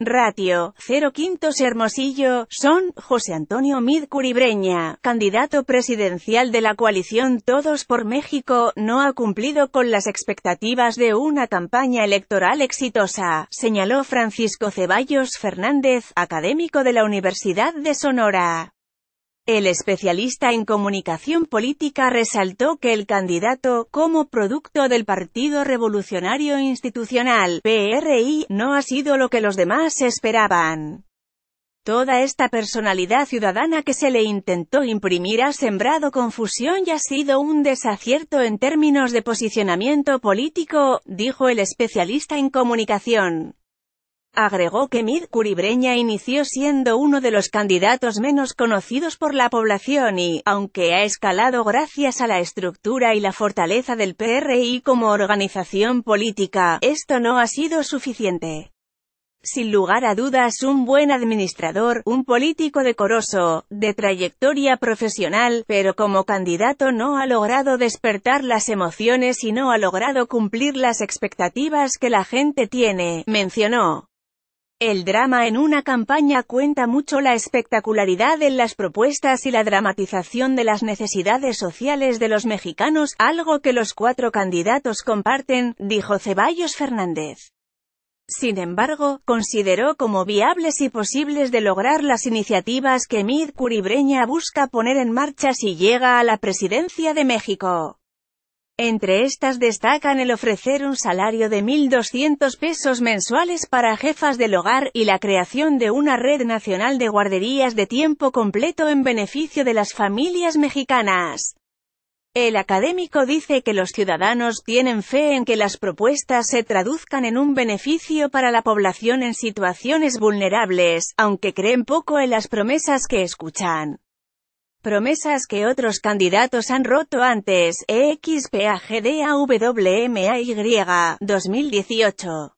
Ratio, 0 Quintos Hermosillo, son, José Antonio Mid Curibreña, candidato presidencial de la coalición Todos por México, no ha cumplido con las expectativas de una campaña electoral exitosa, señaló Francisco Ceballos Fernández, académico de la Universidad de Sonora. El especialista en comunicación política resaltó que el candidato, como producto del Partido Revolucionario Institucional, PRI, no ha sido lo que los demás esperaban. Toda esta personalidad ciudadana que se le intentó imprimir ha sembrado confusión y ha sido un desacierto en términos de posicionamiento político, dijo el especialista en comunicación. Agregó que Mid Curibreña inició siendo uno de los candidatos menos conocidos por la población y, aunque ha escalado gracias a la estructura y la fortaleza del PRI como organización política, esto no ha sido suficiente. Sin lugar a dudas un buen administrador, un político decoroso, de trayectoria profesional, pero como candidato no ha logrado despertar las emociones y no ha logrado cumplir las expectativas que la gente tiene, mencionó. El drama en una campaña cuenta mucho la espectacularidad en las propuestas y la dramatización de las necesidades sociales de los mexicanos, algo que los cuatro candidatos comparten, dijo Ceballos Fernández. Sin embargo, consideró como viables y posibles de lograr las iniciativas que Mid Curibreña busca poner en marcha si llega a la presidencia de México. Entre estas destacan el ofrecer un salario de 1.200 pesos mensuales para jefas del hogar, y la creación de una red nacional de guarderías de tiempo completo en beneficio de las familias mexicanas. El académico dice que los ciudadanos tienen fe en que las propuestas se traduzcan en un beneficio para la población en situaciones vulnerables, aunque creen poco en las promesas que escuchan promesas que otros candidatos han roto antes, EXPAGDAWMAY 2018.